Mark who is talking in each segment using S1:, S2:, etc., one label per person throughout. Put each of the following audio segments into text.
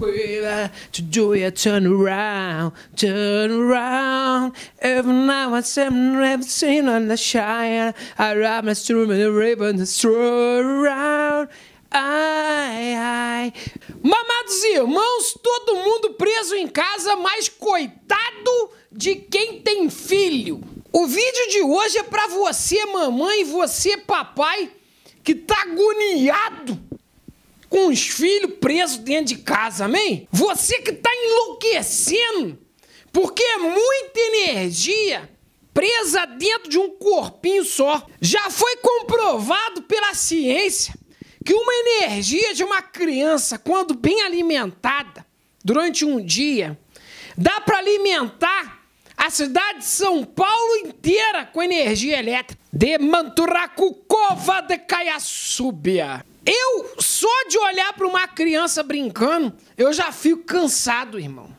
S1: Whatever to do turn around, turn around. Every on the shine. I wrap my stream in the ribbon and throw around. Ai, ai. Mamados e irmãos, todo mundo preso em casa, mas coitado de quem tem filho. O vídeo de hoje é para você, mamãe, você, papai, que tá agoniado com os filhos presos dentro de casa, amém? Você que está enlouquecendo, porque é muita energia presa dentro de um corpinho só. Já foi comprovado pela ciência que uma energia de uma criança, quando bem alimentada, durante um dia, dá para alimentar a cidade de São Paulo inteira com energia elétrica. De Cova de Caiaçúbia. Eu, só de olhar para uma criança brincando, eu já fico cansado, irmão.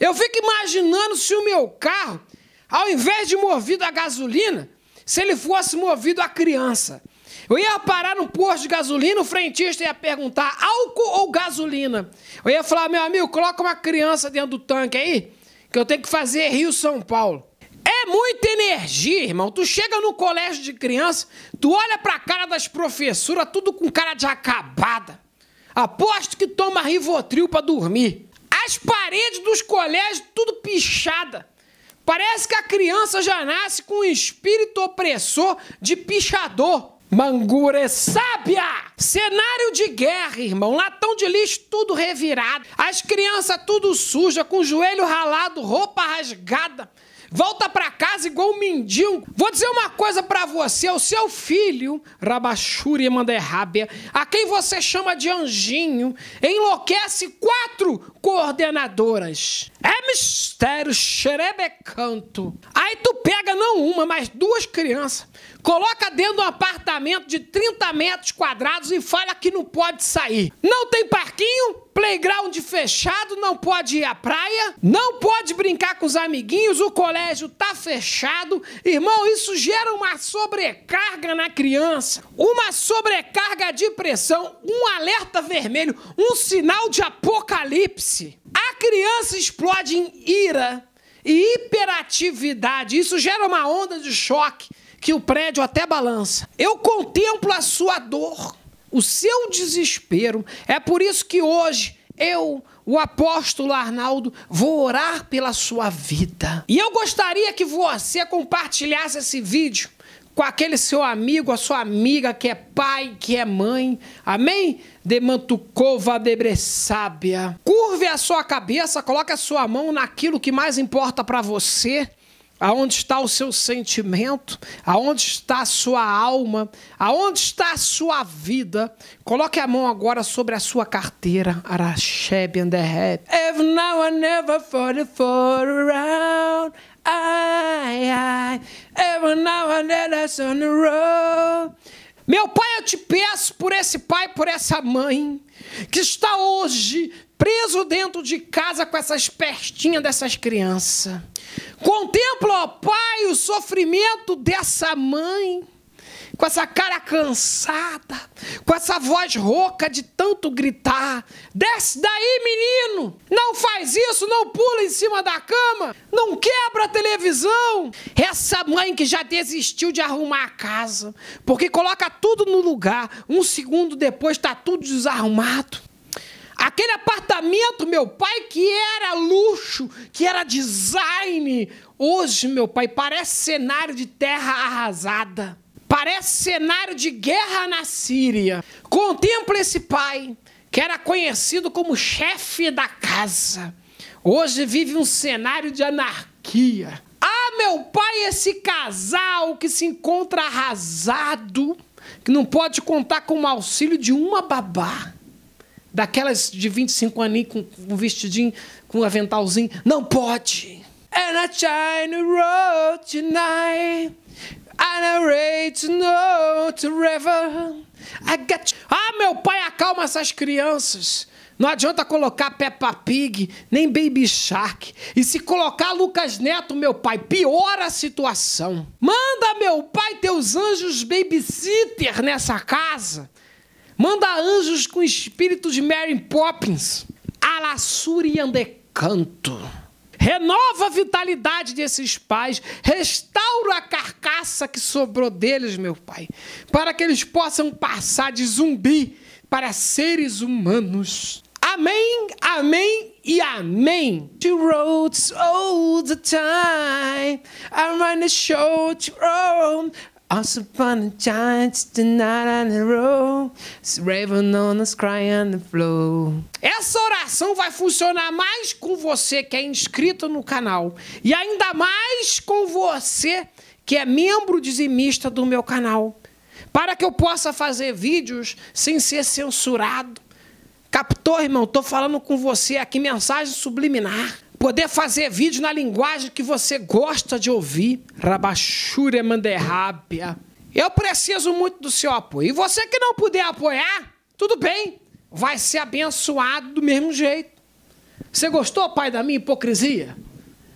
S1: Eu fico imaginando se o meu carro, ao invés de movido a gasolina, se ele fosse movido a criança. Eu ia parar no posto de gasolina, o frentista ia perguntar álcool ou gasolina. Eu ia falar, meu amigo, coloca uma criança dentro do tanque aí, que eu tenho que fazer Rio São Paulo muita energia, irmão. Tu chega no colégio de criança, tu olha pra cara das professoras, tudo com cara de acabada. Aposto que toma Rivotril pra dormir. As paredes dos colégios, tudo pichada. Parece que a criança já nasce com um espírito opressor de pichador. Mangure sábia! Cenário de guerra, irmão. Latão de lixo tudo revirado. As crianças tudo suja, com o joelho ralado, roupa rasgada. Volta pra casa igual um mendigo. Vou dizer uma coisa para você, o seu filho, Rabachuri Manderrábia, a quem você chama de anjinho, enlouquece quatro coordenadoras. É mistério, xerebecanto. Aí tu pega não uma, mas duas crianças, coloca dentro de um apartamento de 30 metros quadrados e fala que não pode sair. Não tem parquinho? playground fechado, não pode ir à praia, não pode brincar com os amiguinhos, o colégio tá fechado. Irmão, isso gera uma sobrecarga na criança, uma sobrecarga de pressão, um alerta vermelho, um sinal de apocalipse. A criança explode em ira e hiperatividade. Isso gera uma onda de choque que o prédio até balança. Eu contemplo a sua dor o seu desespero. É por isso que hoje eu, o apóstolo Arnaldo, vou orar pela sua vida. E eu gostaria que você compartilhasse esse vídeo com aquele seu amigo, a sua amiga que é pai, que é mãe. Amém? De Mantucova Debressábia. Curve a sua cabeça, coloque a sua mão naquilo que mais importa para você aonde está o seu sentimento, aonde está a sua alma, aonde está a sua vida. Coloque a mão agora sobre a sua carteira. Arasheb and the head. Every now I never 44 around. I, I, every now I never that's on the road. Meu pai, eu te peço por esse pai, por essa mãe que está hoje preso dentro de casa com essas pestinhas dessas crianças. Contempla, ó Pai, o sofrimento dessa mãe, com essa cara cansada, com essa voz rouca de tanto gritar. Desce daí, menino! Não faz isso, não pula em cima da cama, não quebra a televisão. Essa mãe que já desistiu de arrumar a casa, porque coloca tudo no lugar, um segundo depois está tudo desarrumado. Aquele apartamento, meu pai, que era luxo, que era design, hoje, meu pai, parece cenário de terra arrasada. Parece cenário de guerra na Síria. Contempla esse pai, que era conhecido como chefe da casa. Hoje vive um cenário de anarquia. Ah, meu pai, esse casal que se encontra arrasado, que não pode contar com o auxílio de uma babá daquelas de 25 aninhos com um vestidinho, com um aventalzinho. Não pode! And I shine the road tonight. And I ready to know I got you. Ah, meu pai, acalma essas crianças. Não adianta colocar Peppa Pig, nem Baby Shark. E se colocar Lucas Neto, meu pai, piora a situação. Manda, meu pai, teus anjos babysitter nessa casa. Manda anjos com espírito de Mary Poppins. Alassuriande canto. Renova a vitalidade desses pais, restaura a carcaça que sobrou deles, meu pai, para que eles possam passar de zumbi para seres humanos. Amém, amém e amém. She wrote all the time, I'm on the show to roam. Also giants tonight on the road. Raven on us on the floor. Essa oração vai funcionar mais com você que é inscrito no canal. E ainda mais com você que é membro dizimista do meu canal. Para que eu possa fazer vídeos sem ser censurado. Captou, irmão? Tô falando com você aqui, mensagem subliminar. Poder fazer vídeo na linguagem que você gosta de ouvir. Rabachura manderrábia. Eu preciso muito do seu apoio. E você que não puder apoiar, tudo bem. Vai ser abençoado do mesmo jeito. Você gostou, pai, da minha hipocrisia?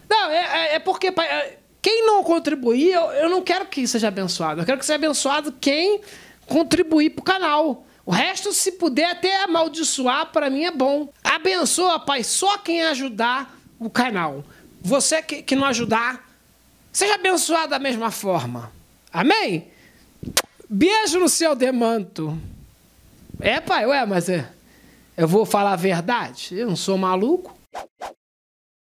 S1: Não, é, é, é porque, pai, é, quem não contribuir, eu, eu não quero que seja abençoado. Eu quero que seja abençoado quem contribuir para o canal. O resto, se puder até amaldiçoar, para mim é bom. Abençoa, pai, só quem ajudar o canal. Você que, que não ajudar, seja abençoado da mesma forma. Amém? Beijo no seu demanto. É, pai, ué, mas é. Eu vou falar a verdade? Eu não sou maluco.